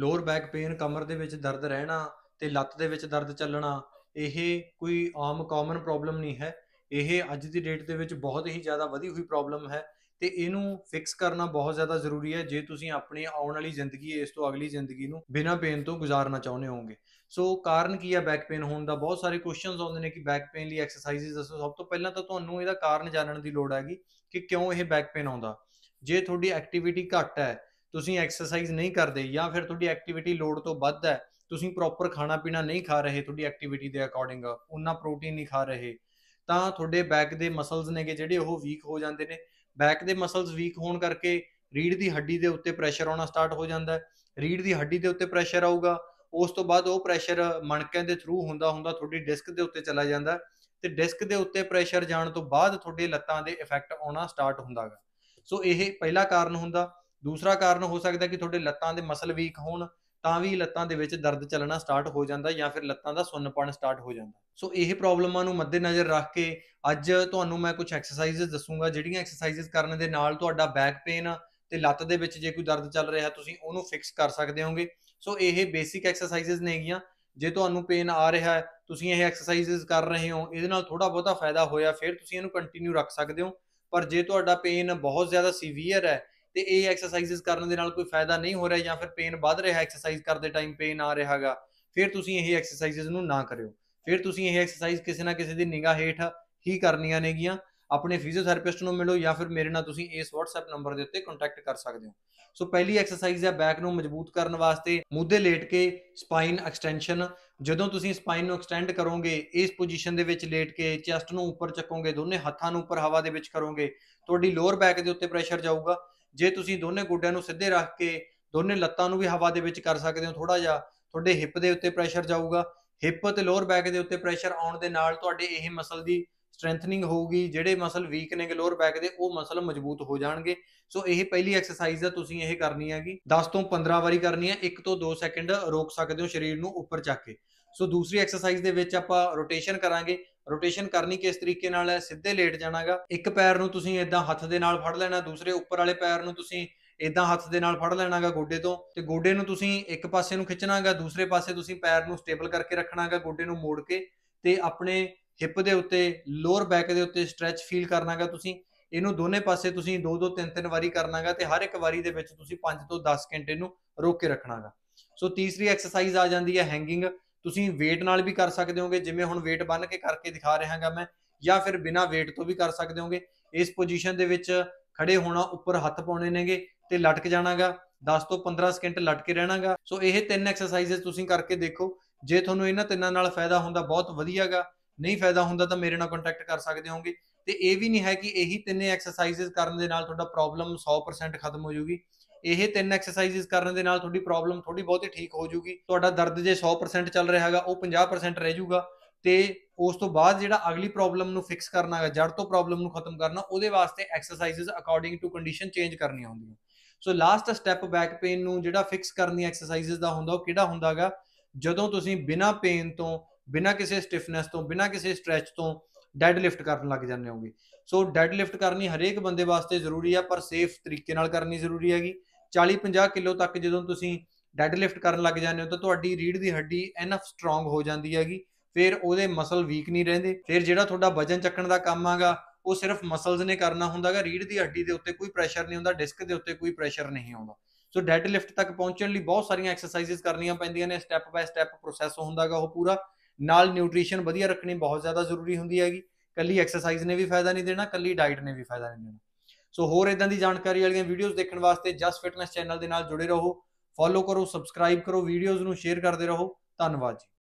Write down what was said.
lower back pain ਕਮਰ ਦੇ ਵਿੱਚ ਦਰਦ ਰਹਿਣਾ ਤੇ ਲੱਤ ਦੇ ਵਿੱਚ ਦਰਦ ਚੱਲਣਾ ਇਹ ਕੋਈ ਆਮ ਕਾਮਨ ਪ੍ਰੋਬਲਮ ਨਹੀਂ ਹੈ ਇਹ ਅੱਜ ਦੀ ਡੇਟ ਦੇ ਵਿੱਚ ਬਹੁਤ ਹੀ ਜ਼ਿਆਦਾ ਵਧੀ ਹੋਈ ਪ੍ਰੋਬਲਮ ਹੈ ਤੇ ਇਹਨੂੰ ਫਿਕਸ ਕਰਨਾ ਬਹੁਤ ਜ਼ਿਆਦਾ ਜ਼ਰੂਰੀ ਹੈ ਜੇ ਤੁਸੀਂ ਆਪਣੀ ਆਉਣ ਵਾਲੀ ਜ਼ਿੰਦਗੀ ਇਸ ਤੋਂ ਅਗਲੀ ਜ਼ਿੰਦਗੀ ਨੂੰ ਬਿਨਾਂ ਪੇਨ ਤੋਂ ਗੁਜ਼ਾਰਨਾ ਚਾਹੁੰਦੇ ਹੋਵੋਗੇ ਸੋ ਕਾਰਨ ਕੀ ਹੈ ਬੈਕ ਪੇਨ ਹੋਣ ਦਾ ਬਹੁਤ ਸਾਰੇ ਕੁਐਸਚਨਸ ਆਉਂਦੇ ਨੇ ਕਿ ਬੈਕ ਪੇਨ ਲਈ ਐਕਸਰਸਾਈਜ਼ ਦੱਸੋ ਸਭ ਤੋਂ ਪਹਿਲਾਂ ਤਾਂ ਤੁਹਾਨੂੰ ਇਹਦਾ ਕਾਰਨ ਜਾਣਨ ਦੀ ਲੋੜ ਹੈਗੀ ਕਿ ਕਿਉਂ ਇਹ ਬੈਕ ਪੇਨ ਆਉਂਦਾ ਜੇ ਤੁਹਾਡੀ ਐਕਟੀਵਿਟੀ ਘੱਟ ਹੈ ਤੁਸੀਂ ਐਕਸਰਸਾਈਜ਼ ਨਹੀਂ ਕਰਦੇ ਜਾਂ ਫਿਰ ਤੁਹਾਡੀ ਐਕਟੀਵਿਟੀ ਲੋਡ ਤੋਂ ਵੱਧ ਹੈ ਤੁਸੀਂ ਪ੍ਰੋਪਰ ਖਾਣਾ ਪੀਣਾ ਨਹੀਂ ਖਾ ਰਹੇ ਤੁਹਾਡੀ ਐਕਟੀਵਿਟੀ ਦੇ ਅਕੋਰਡਿੰਗ ਉਹਨਾਂ ਪ੍ਰੋਟੀਨ ਨਹੀਂ ਖਾ ਰਹੇ ਤਾਂ ਤੁਹਾਡੇ ਬੈਕ ਦੇ ਮਸਲਸ ਨੇਗੇ ਜਿਹੜੇ ਉਹ ਵੀਕ ਹੋ ਜਾਂਦੇ ਨੇ ਬੈਕ ਦੇ ਮਸਲਸ ਵੀਕ ਹੋਣ ਕਰਕੇ ਰੀੜ ਦੀ ਹੱਡੀ ਦੇ ਉੱਤੇ ਪ੍ਰੈਸ਼ਰ ਆਉਣਾ ਸਟਾਰਟ ਹੋ ਜਾਂਦਾ ਹੈ ਰੀੜ ਦੀ ਹੱਡੀ ਦੇ ਉੱਤੇ ਪ੍ਰੈਸ਼ਰ ਆਊਗਾ ਉਸ ਤੋਂ ਬਾਅਦ ਉਹ ਪ੍ਰੈਸ਼ਰ ਮਣਕਿਆਂ ਦੇ ਥਰੂ ਹੁੰਦਾ ਹੁੰਦਾ ਤੁਹਾਡੀ ਡਿਸਕ ਦੇ ਉੱਤੇ ਚਲਾ ਜਾਂਦਾ ਤੇ ਡਿਸਕ ਦੇ ਉੱਤੇ ਪ੍ਰੈਸ਼ਰ ਜਾਣ ਤੋਂ ਬਾਅਦ ਤੁਹਾਡੇ ਲੱਤਾਂ ਦੇ ਇਫੈਕਟ ਆਉਣਾ ਸਟਾਰਟ ਹੁੰਦਾਗਾ ਸੋ ਇਹ ਪਹਿਲਾ ਕਾਰਨ ਹੁੰਦਾ ਦੂਸਰਾ ਕਾਰਨ ਹੋ ਸਕਦਾ ਕਿ ਤੁਹਾਡੇ ਲੱਤਾਂ ਦੇ ਮਸਲ ਵੀਕ ਹੋਣ ਤਾਂ ਵੀ ਲੱਤਾਂ ਦੇ ਵਿੱਚ ਦਰਦ ਚੱਲਣਾ ਸਟਾਰਟ ਹੋ ਜਾਂਦਾ ਜਾਂ ਫਿਰ ਲੱਤਾਂ ਦਾ ਸੁੰਨਪਣ ਸਟਾਰਟ ਹੋ ਜਾਂਦਾ ਸੋ ਇਹ ਪ੍ਰੋਬਲਮਾਂ ਨੂੰ ਮੱਦੇਨਜ਼ਰ ਰੱਖ ਕੇ ਅੱਜ ਤੁਹਾਨੂੰ ਮੈਂ ਕੁਝ ਐਕਸਰਸਾਈਜ਼ਸ ਦੱਸੂਗਾ ਜਿਹੜੀਆਂ ਐਕਸਰਸਾਈਜ਼ਸ ਕਰਨ ਦੇ ਨਾਲ ਤੁਹਾਡਾ ਬੈਕ ਪੇਨ ਤੇ ਲੱਤ ਦੇ ਵਿੱਚ ਜੇ ਕੋਈ ਦਰਦ ਚੱਲ ਰਿਹਾ ਤੁਸੀਂ ਉਹਨੂੰ ਫਿਕਸ ਕਰ ਸਕਦੇ ਹੋਗੇ ਸੋ ਇਹ ਬੇਸਿਕ ਐਕਸਰਸਾਈਜ਼ਸ ਨੇਗੀਆਂ ਜੇ ਤੁਹਾਨੂੰ ਪੇਨ ਆ ਰਿਹਾ ਹੈ ਤੁਸੀਂ ਇਹ ਐਕਸਰਸਾਈਜ਼ਸ ਕਰ ਰਹੇ ਹੋ ਇਹਦੇ ਨਾਲ ਥੋੜਾ ਬਹੁਤਾ ਫਾਇਦਾ ਹੋਇਆ ਫਿਰ ਤੁਸੀਂ ਇਹਨੂੰ ਕੰਟੀਨਿਊ ਰੱਖ ਸਕਦੇ ਹੋ ਪਰ ਜੇ ਤੁਹਾਡਾ ਪੇਨ ਬਹੁਤ ਜ਼ਿਆਦਾ ਸੀਵੀਅਰ ਹੈ ਤੇ ਇਹ ਐਕਸਰਸਾਈਜ਼ਸ ਕਰਨ ਦੇ ਨਾਲ ਕੋਈ ਫਾਇਦਾ ਨਹੀਂ ਹੋ ਰਿਹਾ ਜਾਂ ਫਿਰ ਪੇਨ ਵੱਧ ਰਿਹਾ ਐਕਸਰਸਾਈਜ਼ ਕਰਦੇ ਟਾਈਮ ਪੇਨ ਆ ਰਿਹਾਗਾ ਫਿਰ ਤੁਸੀਂ ਇਹ ਐਕਸਰਸਾਈਜ਼ਸ ਨੂੰ ਨਾ ਕਰਿਓ ਫਿਰ ਤੁਸੀਂ ਇਹ ਐਕਸਰਸਾਈਜ਼ ਕਿਸੇ ਨਾ ਕਿਸੇ ਦੀ ਨਿਗਾਹ ਹੇਠ ਹੀ ਕਰਨੀਆਂ ਨੇਗੀਆਂ ਆਪਣੇ ਫਿਜ਼ੀਓਥੈਰੇਪਿਸਟ ਨੂੰ ਮਿਲੋ ਜਾਂ ਫਿਰ ਮੇਰੇ ਨਾਲ ਤੁਸੀਂ ਇਸ WhatsApp ਨੰਬਰ ਦੇ ਉੱਤੇ ਕੰਟੈਕਟ ਕਰ ਸਕਦੇ ਹੋ ਸੋ ਪਹਿਲੀ ਐਕਸਰਸਾਈਜ਼ ਹੈ ਬੈਕ ਨੂੰ ਮਜ਼ਬੂਤ ਕਰਨ ਵਾਸਤੇ ਮੁੱਦੇ ਲੇਟ ਕੇ ਸਪਾਈਨ ਐਕਸਟੈਂਸ਼ਨ ਜਦੋਂ ਤੁਸੀਂ ਸਪਾਈਨ ਨੂੰ ਐਕਸਟੈਂਡ ਕਰੋਗੇ ਇਸ ਪੋਜੀਸ਼ਨ ਦੇ ਵਿੱਚ ਲੇਟ ਕੇ ਚੈਸਟ ਨੂੰ ਉੱਪਰ ਚੱਕੋਗੇ ਦੋਨੇ ਹੱਥਾਂ ਨੂੰ ਉੱਪਰ ਹਵਾ ਦੇ ਵਿੱਚ ਕਰੋਗੇ ਤੁਹਾਡੀ ਲੋਅਰ ਬੈਕ ਦੇ ਉੱਤੇ ਪ੍ਰੈਸ਼ਰ ਜਾਊਗਾ ਜੇ ਤੁਸੀਂ ਦੋਨੇ ਗੋਡਿਆਂ ਨੂੰ ਸਿੱਧੇ ਰੱਖ ਕੇ ਦੋਨੇ ਲੱਤਾਂ ਨੂੰ ਵੀ ਹਵਾ ਦੇ ਵਿੱਚ ਕਰ ਸਕਦੇ ਹੋ ਥੋੜਾ ਜਿਹਾ ਤੁਹਾਡੇ ਹਿੱਪ ਦੇ ਉੱਤੇ ਪ੍ਰੈਸ਼ਰ ਜਾਊਗਾ ਹਿੱਪ ਤੇ ਲੋਅਰ ਬੈਕ ਦੇ ਉੱਤੇ ਪ੍ਰੈਸ਼ਰ ਆਉਣ ਦੇ ਨਾਲ ਤੁਹਾਡੇ ਇਹ ਮਸਲ ਦੀ ਸਟਰੈਂਥਨਿੰਗ ਹੋਊਗੀ ਜਿਹੜੇ ਮਸਲ ਵੀਕ ਨੇਗੇ ਲੋਅਰ ਬੈਕ ਦੇ ਉਹ ਮਸਲ ਮਜ਼ਬੂਤ ਹੋ ਜਾਣਗੇ ਸੋ ਇਹ ਪਹਿਲੀ ਐਕਸਰਸਾਈਜ਼ ਆ ਤੁਸੀਂ ਇਹ ਕਰਨੀ ਹੈਗੀ 10 ਤੋਂ 15 ਵਾਰੀ ਕਰਨੀ ਹੈ 1 ਤੋਂ 2 ਸੈਕਿੰਡ ਰੋਕ ਸਕਦੇ ਹੋ ਸਰੀਰ ਨੂੰ ਉੱਪਰ ਚੱਕ ਕੇ ਸੋ ਦੂਸਰੀ ਐਕਸਰਸਾਈਜ਼ ਦੇ ਵਿੱਚ ਆਪਾਂ ਰੋਟੇਸ਼ਨ ਕਰਾਂਗੇ ਰੋਟੇਸ਼ਨ ਕਰਨੀ ਕਿਸ ਤਰੀਕੇ ਨਾਲ ਹੈ ਸਿੱਧੇ ਲੇਟ ਜਾਣਾਗਾ ਇੱਕ ਪੈਰ ਨੂੰ ਤੁਸੀਂ ਇਦਾਂ ਹੱਥ ਦੇ ਨਾਲ ਫੜ ਲੈਣਾ ਦੂਸਰੇ ਉੱਪਰ ਵਾਲੇ ਪੈਰ ਨੂੰ ਤੁਸੀਂ ਇਦਾਂ ਹੱਥ ਦੇ ਨਾਲ ਫੜ ਲੈਣਾਗਾ ਗੋਡੇ ਤੋਂ ਤੇ ਗੋਡੇ ਨੂੰ ਤੁਸੀਂ ਇੱਕ ਪਾਸੇ ਨੂੰ ਖਿੱਚਣਾਗਾ ਦੂਸਰੇ ਪਾਸੇ ਤੁਸੀਂ ਪੈਰ ਨੂੰ ਸਟੇਬਲ ਕਰਕੇ ਰੱਖਣਾਗਾ ਗੋਡੇ ਨੂੰ ਮੋੜ ਕੇ ਤੇ ਆਪਣੇ ਹਿਪ ਦੇ ਉੱਤੇ ਲੋਅਰ ਬੈਕ ਦੇ ਉੱਤੇ ਸਟ੍ਰੈਚ ਫੀਲ ਕਰਨਾਗਾ ਤੁਸੀਂ ਇਹਨੂੰ ਦੋਨੇ ਪਾਸੇ ਤੁਸੀਂ ਦੋ ਦੋ ਤਿੰਨ ਤਿੰਨ ਵਾਰੀ ਕਰਨਾਗਾ ਤੇ ਹਰ ਇੱਕ ਵਾਰੀ ਦੇ ਵਿੱਚ ਤੁਸੀਂ 5 ਤੋਂ 10 ਘੰਟੇ ਨੂੰ ਰੋਕ ਕੇ ਰੱਖਣਾਗਾ ਸੋ ਤੀਸਰੀ ਐਕਸਰਸਾਈਜ਼ ਆ ਜਾਂਦੀ ਹੈ ਹੈਂਗਿੰਗ ਤੁਸੀਂ weight ਨਾਲ ਵੀ ਕਰ ਸਕਦੇ ਹੋਗੇ ਜਿਵੇਂ ਹੁਣ weight ਬੰਨ ਕੇ ਕਰਕੇ ਦਿਖਾ ਹਾਂਗਾ ਮੈਂ ਜਾਂ ਫਿਰ ਬਿਨਾ weight ਤੋਂ ਵੀ ਕਰ ਸਕਦੇ ਹੋਗੇ ਇਸ ਪੋਜੀਸ਼ਨ ਦੇ ਵਿੱਚ ਖੜੇ ਹੋਣਾ ਉੱਪਰ ਹੱਥ ਪਾਉਣੇ ਨੇਗੇ ਤੇ ਲਟਕ ਜਾਣਾਗਾ 10 ਤੋਂ 15 ਸਕਿੰਟ ਲਟਕੇ ਰਹਿਣਾਗਾ ਸੋ ਇਹ ਤਿੰਨ ਐਕਸਰਸਾਈਜ਼ਸ ਤੁਸੀਂ ਕਰਕੇ ਦੇਖੋ ਜੇ ਤੁਹਾਨੂੰ ਇਹਨਾਂ ਤਿੰਨਾਂ ਨਾਲ ਫਾਇਦਾ ਹੁੰਦਾ ਬਹੁਤ ਵਧੀਆਗਾ ਨਹੀਂ ਫਾਇਦਾ ਹੁੰਦਾ ਤਾਂ ਮੇਰੇ ਨਾਲ ਕੰਟੈਕਟ ਕਰ ਸਕਦੇ ਹੋਗੇ ਤੇ ਇਹ ਵੀ ਨਹੀਂ ਹੈ ਕਿ ਇਹੀ ਤਿੰਨੇ ਐਕਸਰਸਾਈਜ਼ਸ ਕਰਨ ਦੇ ਨਾਲ ਤੁਹਾਡਾ ਪ੍ਰੋਬਲਮ 100% ਖਤਮ ਹੋ ਜਾਊਗੀ ਇਹ ਤਿੰਨ ਐਕਸਰਸਾਈਜ਼ਸ ਕਰਨ ਦੇ ਨਾਲ ਤੁਹਾਡੀ ਪ੍ਰੋਬਲਮ ਥੋੜੀ ਬਹੁਤੀ ਠੀਕ ਹੋ ਜਾਊਗੀ ਤੁਹਾਡਾ ਦਰਦ ਜੇ 100% ਚੱਲ ਰਿਹਾ ਹੈਗਾ ਉਹ 50% ਰਹਿ ਜਾਊਗਾ ਤੇ ਉਸ ਤੋਂ ਬਾਅਦ ਜਿਹੜਾ ਅਗਲੀ ਪ੍ਰੋਬਲਮ ਨੂੰ ਫਿਕਸ ਕਰਨਾ ਹੈ ਜੜ ਤੋਂ ਪ੍ਰੋਬਲਮ ਨੂੰ ਖਤਮ ਕਰਨਾ ਉਹਦੇ ਵਾਸਤੇ exercises according to condition change ਕਰਨੀ ਹੁੰਦੀ ਹੈ so last step back pain ਨੂੰ ਜਿਹੜਾ ਫਿਕਸ ਕਰਨ ਦੀ ਐਕਸਰਸਾਈਜ਼ਸ ਦਾ ਹੁੰਦਾ ਉਹ ਕਿਹੜਾ ਹੁੰਦਾਗਾ ਜਦੋਂ ਤੁਸੀਂ ਬਿਨਾ ਪੇਨ ਤੋਂ ਬਿਨਾਂ ਕਿਸੇ ਸਟਿਫਨੈਸ ਤੋਂ ਬਿਨਾਂ ਕਿਸੇ ਸਟ੍ਰੈਚ ਤੋਂ ਡੈਡ ਲਿਫਟ ਕਰਨ ਲੱਗ ਜਾਂਦੇ ਹੋਗੇ ਸੋ ਡੈਡ ਲਿਫਟ ਕਰਨੀ ਹਰੇਕ ਬੰਦੇ ਵਾਸਤੇ ਜ਼ਰੂਰੀ ਆ ਪਰ ਸੇਫ ਤਰੀਕੇ ਨਾਲ ਕਰਨੀ ਜ਼ਰੂਰੀ ਹੈਗੀ 40-50 ਕਿਲੋ ਤੱਕ ਜਦੋਂ ਤੁਸੀਂ ਡੈਡ ਲਿਫਟ ਕਰਨ ਲੱਗ ਜਾਂਦੇ ਹੋ ਤਾਂ ਤੁਹਾਡੀ ਰੀੜ ਦੀ ਹੱਡੀ ਐਨਫ ਸਟਰੋਂਗ ਹੋ ਜਾਂਦੀ ਹੈਗੀ ਫਿਰ ਉਹਦੇ ਮਸਲ ਵੀਕ ਨਹੀਂ ਰਹਿੰਦੇ ਫਿਰ ਜਿਹੜਾ ਤੁਹਾਡਾ ਵਜਨ ਚੱਕਣ ਦਾ ਕੰਮ ਆਗਾ ਉਹ ਸਿਰਫ ਮਸਲਸ ਨੇ ਕਰਨਾ ਹੁੰਦਾਗਾ ਰੀੜ ਦੀ ਹੱਡੀ ਦੇ ਉੱਤੇ ਕੋਈ ਪ੍ਰੈਸ਼ਰ ਨਹੀਂ ਹੁੰਦਾ ਡਿਸਕ ਦੇ ਉੱਤੇ ਕੋਈ ਪ੍ਰੈਸ਼ਰ ਨਹੀਂ ਆਉਂਦਾ ਸੋ ਡੈਡ ਲਿਫਟ ਤੱਕ ਪਹੁੰਚਣ ਲਈ ਬਹੁਤ ਸਾਰੀਆਂ ਐਕਸਰਸਾਈਜ਼ਸ ਕਰਨੀਆਂ ਪੈਂਦੀਆਂ ਨੇ ਸਟੈਪ ਬਾय ਸਟੈਪ ਪ੍ਰੋਸੈਸ ਹੁੰਦਾਗਾ ਉਹ ਪੂਰਾ ਨਾਲ ਨਿਊਟ੍ਰੀਸ਼ਨ ਵਧੀਆ ਰੱਖਣੀ ਬਹੁਤ ਜ਼ਿਆਦਾ ਜ਼ਰੂਰੀ ਹੁੰਦੀ ਹੈਗੀ ਕੱਲੀ ਐਕਸਰਸਾਈਜ਼ ਨੇ ਵੀ ਫਾਇਦਾ ਨਹੀਂ ਦੇਣਾ ਕੱਲੀ ਡਾਈਟ ਨੇ ਵੀ ਫਾਇਦਾ ਨਹੀਂ ਦੇਣਾ ਸੋ ਹੋਰ ਇਦਾਂ ਦੀ ਜਾਣਕਾਰੀ ਵਾਲੀਆਂ ਵੀਡੀਓਜ਼ ਦੇਖਣ ਵਾਸਤੇ ਜਸ ਫਿਟਨੈਸ ਚੈਨਲ ਦੇ ਨਾਲ ਜੁੜੇ ਰਹੋ ਫੋਲੋ ਕਰੋ ਸਬਸਕ੍ਰਾਈਬ ਕਰੋ ਵੀਡੀਓਜ਼ ਨੂੰ ਸ਼ੇਅਰ ਕਰਦੇ ਰਹੋ ਧੰਨਵਾਦ ਜੀ